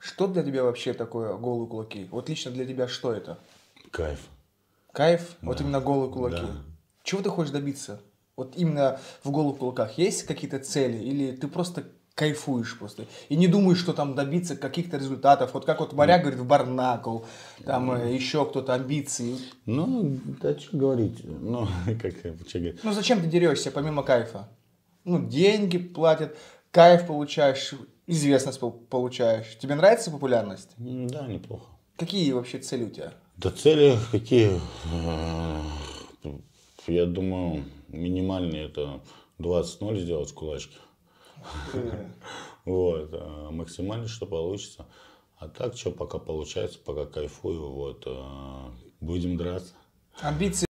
Что для тебя вообще такое голые кулаки? Вот лично для тебя что это? Кайф. Кайф? Да. Вот именно голые кулаки. Да. Чего ты хочешь добиться? Вот именно в голых кулаках есть какие-то цели? Или ты просто кайфуешь просто. И не думаешь, что там добиться каких-то результатов. Вот как вот Моря ну. говорит в Барнакл, там mm. Э, еще кто-то амбиции. Ну, да что говорить. Ну, как человек. Ну, зачем ты дерешься, помимо кайфа? Ну, деньги платят, кайф получаешь, известность получаешь. Тебе нравится популярность? Да, неплохо. Какие вообще цели у тебя? Да цели какие? Я думаю, минимальные это 20-0 сделать в кулачке. Вот. Э, максимально, что получится. А так, что пока получается, пока кайфую, вот. Э, будем драться. Амбиции